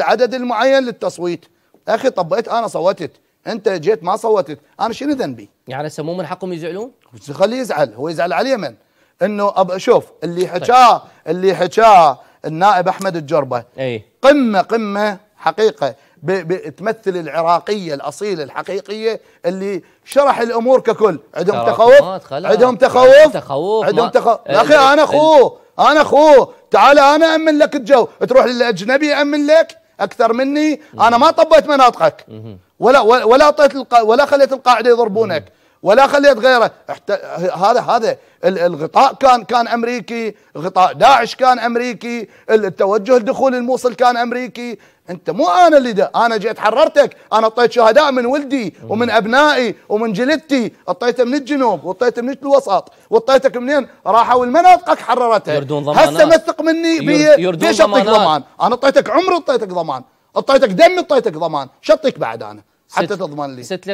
العدد المعين للتصويت اخي طبقت انا صوتت انت جيت ما صوتت انا شنو ذنبي يعني هسه مو من حقهم يزعلون خليه يزعل هو يزعل على اليمن انه أب... شوف اللي طيب. حكاه اللي حكاه النائب احمد الجربه اي قمه قمه حقيقه ب... بتمثل العراقيه الاصيله الحقيقيه اللي شرح الامور ككل عندهم تخوف عندهم تخوف عندهم تخوف يا اخي انا اخوه انا اخوه تعال انا امن لك الجو تروح للاجنبي امن لك اكثر مني انا ما طبيت مناطقك ولا ولا اعطيت ولا خليت القاعده يضربونك ولا خليت غيره احت... هذا هذا الغطاء كان كان امريكي غطاء داعش كان امريكي التوجه لدخول الموصل كان امريكي انت مو انا اللي ده انا جيت حررتك انا اعطيت شهداء من ولدي ومن ابنائي ومن جلدتي اعطيته من الجنوب واعطيته من الوسط واعطيتك منين راحوا لمناطقك حررتها يردون ضمانات هسه مثق مني بي ليش اعطيك ضمان انا اعطيتك عمر اعطيتك ضمان اعطيتك دم اعطيتك ضمان شو اعطيك بعد انا حتى تضمن لي